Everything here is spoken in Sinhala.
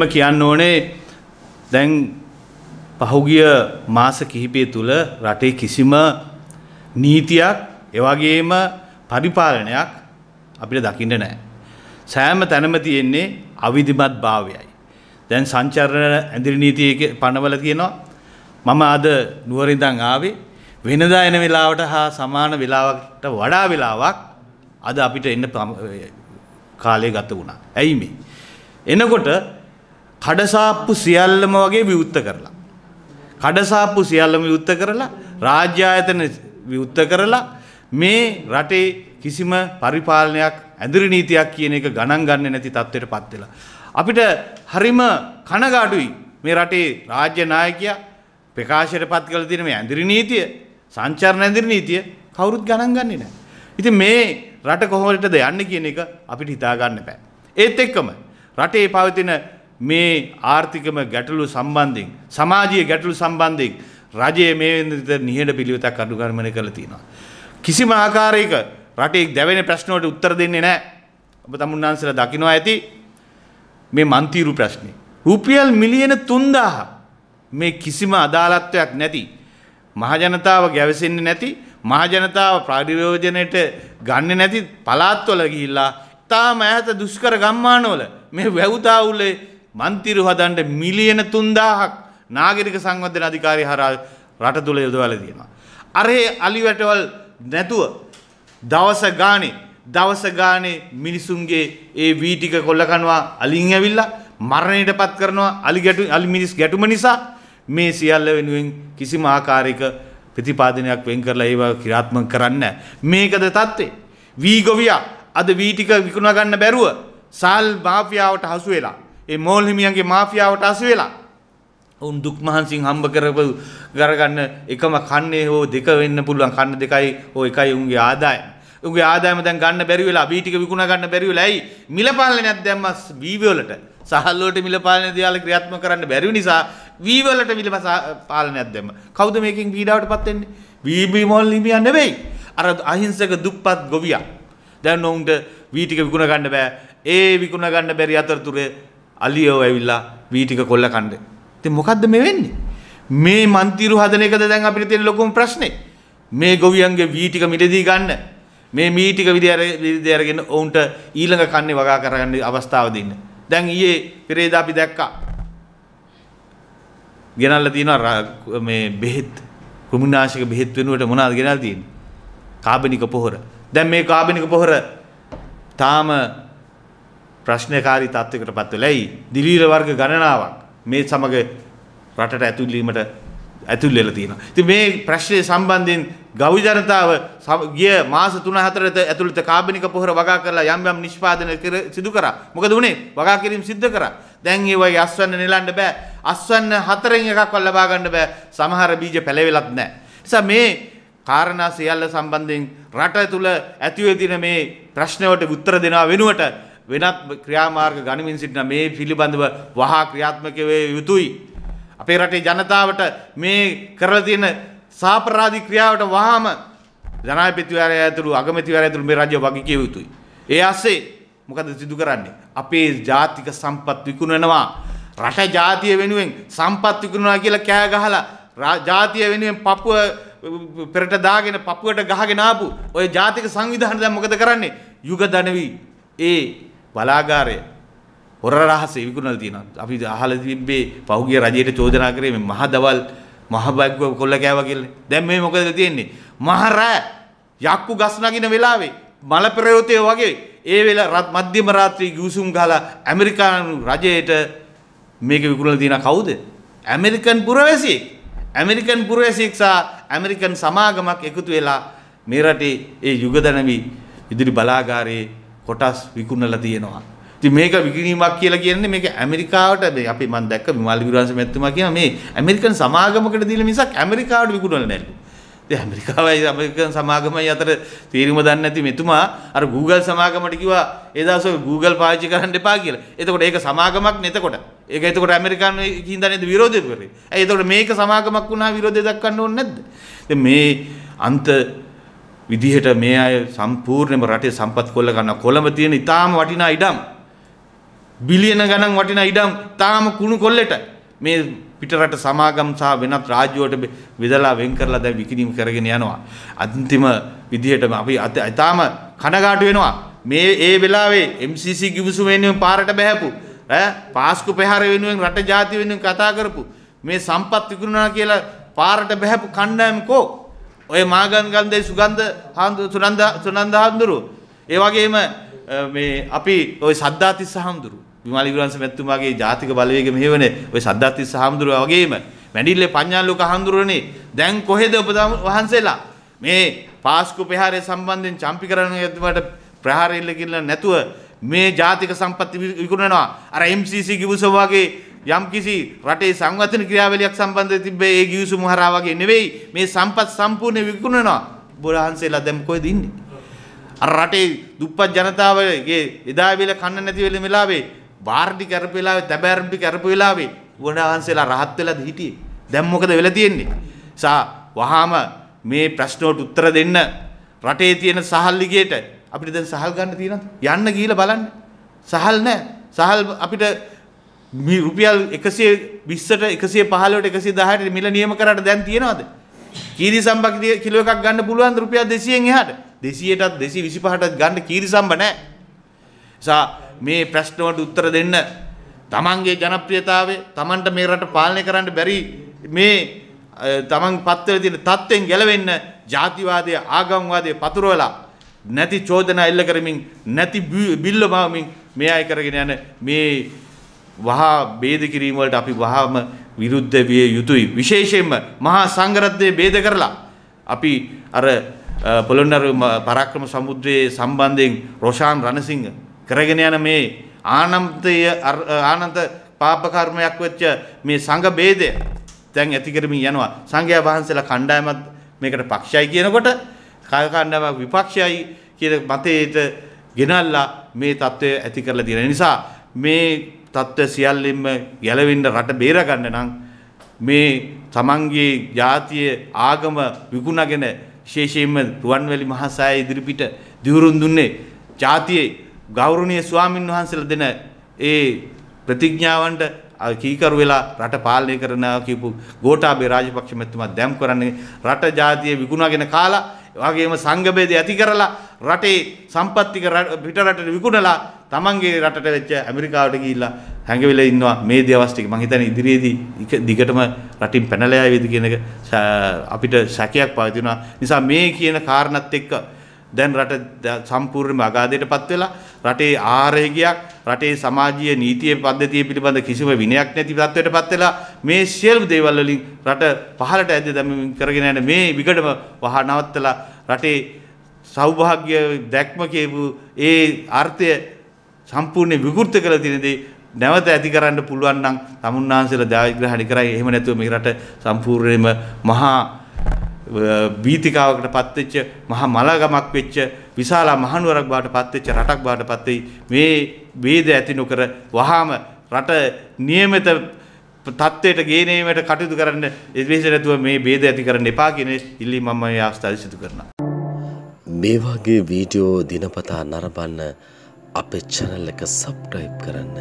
කියන්න ඕනේ දැන් පහුගිය මාස කිහිපය තුළ රටේ කිසිම නීතියක් එවගේම පරිපාලනයක් අපිට දකින්න නෑ. සෑම තැනම තියෙන්නේ අවිධිමත් භාවයයි. දැන් සංචරණ ඇදිරි නීතිය පනවල කියනවා මම අද නුවරිදං ආවේ වෙනදා එන වෙලාවට හා සමාන වෙලාවට වඩා වෙලාවක් අද අපිට එන්න කාලය ගත වුණා. ඇයි මේ. එනකොට කඩසාප්පු සියල්ලම වගේ විවුත්ත කරලා. කඩසාප්පු සියල්ලම විවුත්ත කරලා රාජ්‍ය ආයතන විවුත්ත කරලා මේ රටේ කිසිම පරිපාලනයක් ඇදිරි නීතියක් කියන එක ගණන් ගන්න නැති තත්ත්වයට පත් වෙලා. අපිට හරිම කනගාටුයි මේ රටේ රාජ්‍ය නායකයා ප්‍රකාශයට පත් කරලා තියෙන මේ ඇඳිරි නීතිය, සංචාරණ ඇඳිරි නීතිය කවුරුත් ගණන් ගන්නේ නැහැ. ඉතින් මේ රට කොහොමදද යන්නේ කියන එක අපිට හිතා ගන්න බෑ. ඒත් එක්කම රටේ පවතින මේ ආර්ථිකම ගැටලු සම්බන්ධයෙන් සමාජයේ ගැටලු සම්බන්ධයෙන් රජයේ මේ නිහඬ පිළිවෙතක් අනුගමනය කරලා තියෙනවා. කිසිම ආකාරයක රටේ දැවෙන ප්‍රශ්න වලට උත්තර දෙන්නේ නැහැ. ඔබ තමුන්නාන්සලා දකිනවා ඇති මේ මන්තිරු ප්‍රශ්නේ. රුපියල් මිලියන 3000 මේ කිසිම අදාළත්වයක් නැති මහජනතාව ගැවසෙන්නේ නැති මහජනතාව ප්‍රතිවිරෝධනයට ගන්න නැති පළාත්වල ගිහිල්ලා තාම ඈත දුෂ්කර ගම්මානවල මේ වැව්තාවුලේ මන්තිරු හදන්ට මිලියන තුන්දාහක් නාගරික සංවධන අධිකාරය හරා රට තුළ යොදවල දීම. අරේ අලිවැටවල් නැතුව දවස ගානේ දවස ගානේ මිනිසුන්ගේ ඒ වීටික කොල්ලකනවා අලින් ඇවිල්ලා මරණයට පත් කරනවා අලි ගැටු අලි මිනිස් ගැටුම නිසා මේ සියල්ල වෙනුවෙන් කිසිම ආකාරයක ප්‍රතිපාදනයක් වෙන් කරලා ඒවා ක්‍රියාත්මක කරන්න. මේකද தත්ත්වේ. වීගොවියා අද වීටික විකුණා ගන්න බැරුව සල් මාෆියාවට හසු වෙලා ඒ මෝල් හිමියන්ගේ මාෆියාවට අසු වෙලා ඔවුන් දුක් මහන්සියෙන් හම්බ කරපු ගරගන්න එකම කන්නේ හෝ දෙක වෙන්න පුළුවන් කන්න දෙකයි හෝ එකයි උන්ගේ ආදායම. උන්ගේ ආදායම දැන් ගන්න බැරි වෙලා බී ටික විකුණා ගන්න බැරි වෙලා ඇයි මිල පාලනයක් දැම්ම වීවි වලට සහල් වලට මිල පාලනය දියාලා ක්‍රියාත්මක කරන්න බැරි නිසා වීවි වලට මිල පාලනයක් දැම්ම. කවුද මේකෙන් පීඩාවටපත් වෙන්නේ? වීබී මෝල් හිමියන් නෙවෙයි. අර අහිංසක දුප්පත් ගොවියා. දැන් ඔවුන්ට වී ටික විකුණ ගන්න බෑ. ඒ විකුණ ගන්න බැරි අතරතුරේ අලියෝ ඇවිල්ලා වී ටික කොල්ල කන්න. ඉතින් මොකද්ද මේ වෙන්නේ? මේ මන්තිරු හදන එකද දැන් අපිට තියෙන ලොකුම ප්‍රශ්නේ. මේ ගොවියන්ගේ වී ටික මිලදී ගන්න. මේ මී ටික විදිහට අරගෙන ඔවුන්ට ඊළඟ කන්නේ වගා කරගන්න අවස්ථාව දෙන්න. දැන් ඊයේ පෙරේදා අපි දැක්කා. ගෙනල්ලා තියෙනවා මේ බෙහෙත් කෘමිනාශක බෙහෙත් වෙනුවට මොනවද ගෙනල්ලා තියෙන්නේ? කාබනික පොහොර. දැන් මේ කාබනික පොහොර තාම ප්‍රශ්නකාරී තත්ත්වයකට පත් වෙලා ඇයි දිලීර වර්ග ගණනාවක් මේ සමග රටට ඇතුල්වීමට ඇතුල් වෙලා තියෙනවා. ඉතින් මේ ප්‍රශ්නේ සම්බන්ධයෙන් ගවි ජනතාව ගිය මාස 3-4 ඇතුළත කාබනික පොහොර වගා කරලා යම් යම් නිෂ්පාදන සිදු කරා. මොකද උනේ? වගා කිරීම සිද්ධ කරා. දැන් ඒ වගේ අස්වැන්න නෙලන්න බෑ. අස්වැන්න හතරෙන් එකක්වත් ලබා ගන්න බෑ. සමහර බීජ පැලවෙලත් නැහැ. නිසා මේ කාරණා සියල්ල සම්බන්ධයෙන් රට තුළ ඇතිවෙදින මේ ප්‍රශ්නවලට උත්තර දෙනවා වෙනුවට වෙනත් ක්‍රියාමාර්ග ගනිමින් සිටින මේ පිළිබඳව වහා ක්‍රියාත්මක වේ යුතුයි. අපේ රටේ ජනතාවට මේ කරලා තියෙන සාපරාධී ක්‍රියාවට වහාම ජනාධිපතිවරයා ඇතුළු අගමැතිවරයා ඇතුළු මේ රාජ්‍ය වග කිය යුතුයි. ඒ ASCII මොකද සිදු කරන්නේ? අපේ ජාතික සම්පත් විකුණනවා. රට ජාතිය වෙනුවෙන් සම්පත් විකුණනවා කියලා කෑ ගහලා ජාතිය වෙනුවෙන් පපුව පෙරට දාගෙන පපුවට ගහගෙන ආපු ওই ජාතික සංවිධානය දැන් මොකද කරන්නේ? යුග දනවි ඒ බලාගාරය හොර රහස විකුණලා තියෙනවා. අපි අහලා තිබ්බේ පහුගිය රජයට චෝදනා කරේ මේ මහදවල් මහබැග්ග කොල්ල කෑවා කියලා. දැන් මේ මොකද තියෙන්නේ? මහරෑ යක්කු ගස් නගින වෙලාවේ මල ප්‍රයෝතය වගේ ඒ වෙලා මධ්‍යම රාත්‍රී ගිවිසුම් ගහලා ඇමරිකානු රජයට මේක විකුණලා තියෙන කවුද? ඇමරිකන් පුරවැසියෙක්. ඇමරිකන් පුරවැසියෙක් සහ ඇමරිකන් සමාගමක් එකතු වෙලා මේ රටේ ඒ යුග දනවි ඉදිරි බලාගාරයේ කොටස් විකුණලා තියෙනවා. ඉතින් මේක විකිණීමක් කියලා කියන්නේ මේක ඇමරිකාවට මේ අපි මම දැක්ක විමාලි ගුරුවන්ස මැතිතුමා කියන මේ ඇමරිකන් සමාගමකට දීලා මිසක් ඇමරිකාවට විකුණලා නැල්ලු. ඉතින් ඇමරිකාවයි ඇමරිකන් සමාගමයි අතර තීරම දන්නේ නැති මෙතුමා අර Google සමාගමට කිව්වා ඒ දවස්වල Google පාවිච්චි කරන්න එපා කියලා. එතකොට ඒක සමාගමක් නේ එතකොට. ඒක එතකොට ඇමරිකානු හින්දා නේද විරෝධය කරේ. ඇයි එතකොට මේක සමාගමක් වුණා විරෝධය දක්වන්න ඕනේ නැද්ද? ඉතින් මේ අන්ත විදිහට මේ අය සම්පූර්ණයෙන්ම රටේ සම්පත් කොල්ල ගන්නවා. කොළඹ තියෙන ඊටාම වටිනා ඉඩම් බිලියන ගණන් වටිනා ඉඩම් ඊටාම කුණු කොල්ලෙට මේ පිටරට සමාගම් සහ වෙනත් රාජ්‍යවලට බෙදලා වෙන් කරලා දැන් විකිණීම් කරගෙන යනවා. අන්තිම විදිහට අපි ඊටාම කනගාටු වෙනවා. මේ ඒ වෙලාවේ MCC කිවිසු වෙනුවෙන් පාරට බහැපු ඈ පාස්කු පෙහාර වෙනුවෙන් රට ජාති වෙනුවෙන් කතා කරපු මේ සම්පත් විකුණනවා කියලා පාරට බහැපු කණ්ඩායම කෝ ඔය මාගන් ගන්ධය සුගන්ධ සුනන්ද සුනන්ද හඳුරු. ඒ වගේම මේ අපි ওই සද්දාතිස්ස හඳුරු. විමල ඉගුරන්ස මැතිතුමාගේ ජාතික බලවේග මෙහෙවනේ ඔය සද්දාතිස්ස හඳුරු වගේම මැඩිල්ලේ පඤ්ඤාලෝක හඳුරුනේ. දැන් කොහෙද ඔබ වහන්සේලා මේ පාස්කු ප්‍රහාරය සම්බන්ධයෙන් චම්පිකරණ ඇතුමට ප්‍රහාරෙල්ල කියලා නැතුව මේ ජාතික සම්පත් විකුණනවා අර MCC කිව්වස වගේ යම්කිසි රටේ සංවර්ධන ක්‍රියාවලියක් සම්බන්ධව තිබ්බේ ඒ ගිවිසුම හරහා වගේ නෙවෙයි මේ සම්පත් සම්පූර්ණ විකුණනවා බොරහන්සේලා දැන් කොහෙද ඉන්නේ අර රටේ දුප්පත් ජනතාවගේ එදා වෙල කන්න නැති වෙලේ වෙලාවේ වාර්ඩි කරපු වෙලාවේ තැබෑරුම්ටි කරපු වෙලාවේ බොරහන්සේලා රහත් වෙලාද හිටියේ දැන් මොකද වෙලා තියෙන්නේ සා වහාම මේ ප්‍රශ්නවලට උත්තර දෙන්න රටේ තියෙන සහල් ලිගයට අපිට දැන් සහල් ගන්න තියෙනවද යන්න ගිහිල්ලා බලන්න සහල් නැහැ සහල් අපිට මේ රුපියල් 120ට 115ට 110ට මිල නියම කරාට දැන් තියෙනවද? කීරි සම්බක් කිලෝ එකක් ගන්න පුළුවන් රුපියල් 200න් එහාට. 200ටත් 225ටත් ගන්න කීරි සම්බ නැහැ. සා මේ ප්‍රශ්න වලට උත්තර දෙන්න තමන්ගේ ජනප්‍රියතාවය තමන්ට මේ රට පාලනය කරන්න බැරි මේ තමන් පත්වල තියෙන තත්ත්වෙන් ගැලවෙන්න ජාතිවාදය ආගම්වාදය පතුරවලා නැති චෝදනා එල්ල කරමින් නැති බිල්ල බවමින් මේ අය කරගෙන යන මේ වහා බේද කිරීමවලට අපි වහාම විරුද්ධ විය යුතුයි. විශේෂයෙන්ම මහා සංඝරත්නය බේද කරලා අපි අර පොළොන්නරු පරාක්‍රම සමුද්‍රයේ සම්බන්ධයෙන් රොෂාන් රණසිංහ කරගෙන යන මේ ආනන්තය ආනන්ත පාප කර්මයක් වෙච්ච මේ සංඝ ભેදය දැන් ඇති කරමින් යනවා සංඝයා වහන්සේලා කණ්ඩායමත් මේකට පක්ෂයි කියනකොට කාය කණ්ඩායමක් විපක්ෂයි කියන මතයට ගෙනල්ලා මේ தත්ත්වය ඇති කරලා තියෙන නිසා මේ තත්ත්ව සියල්ලින්ම ගැලවෙන්න රට බේරගන්න නම් මේ තමන්ගේ ජාතිය ආගම විකුණගෙන විශේෂයෙන්ම රුවන්වැලි මහසෑය ඉදිරිපිට දිවුරුන් දුන්නේ ජාතියේ ගෞරවනීය ස්වාමින් වහන්සේලා දෙන ඒ ප්‍රතිඥාවන්ට කීකරු වෙලා රට පාලනය කරනවා කියපු ගෝඨාභය රාජපක්ෂ මැතිතුමා දැම් කරන්නේ රට ජාතිය විකුණගෙන කාලා වගේම සංගබේද ඇති කරලා රටේ සම්පත්තික පිටරට විකුණලා තමන්ගේ රටට වෙච්ච ඇමරිකාවට ගිහිල්ලා හැඟවිලා ඉන්නවා මේ දවස් ටික මං හිතන්නේ ඉදිරියේදී දිගටම රටින් පැනලා යයිද කියන එක අපිට සැකයක් පවතිනවා නිසා මේ කියන කාරණත් එක්ක දැන් රට සම්පූර්ණයෙන්ම අගාධයටපත් වෙලා රටේ ආහාරය ගියක් රටේ සමාජීය නීතියේ පද්ධතිය පිළිබඳ කිසිම විනයක් නැති තත්ත්වයටපත් වෙලා මේ සියලු දේවල් වලින් රට පහළට ඇද්ද දැමීම කරගෙන යන මේ විගඩම වහා නවත්තලා රටේ සෞභාග්‍ය දැක්ම කියපු ඒ අර්ථය සම්පූර්ණයෙන් විකෘත කරලා තියෙන දේ නැවත ඇති කරන්න පුළුවන් නම් තමුන්නාන්සේලා දායග්‍රහණි කරයි එහෙම නැතුව මේ රට සම්පූර්ණයෙන්ම මහා බීතිකාවකට පත්වෙච්ච මහා මලගමක් වෙච්ච විශාල මහනුවරක් බවට පත්වෙච්ච රටක් බවට පත්වෙයි මේ වේද ඇති නොකර වහාම රට නියමිත තත්වයට ගේනීමට කටයුතු කරන්න එවිස නැතුව මේ බේද ඇති කරන්න එපා කියන ඉල්ලි මම ඒ අවස්ථාවේ සිදු කරනවා මේ වගේ වීඩියෝ දිනපතා නරඹන්න අපේ channel එක subscribe කරන්න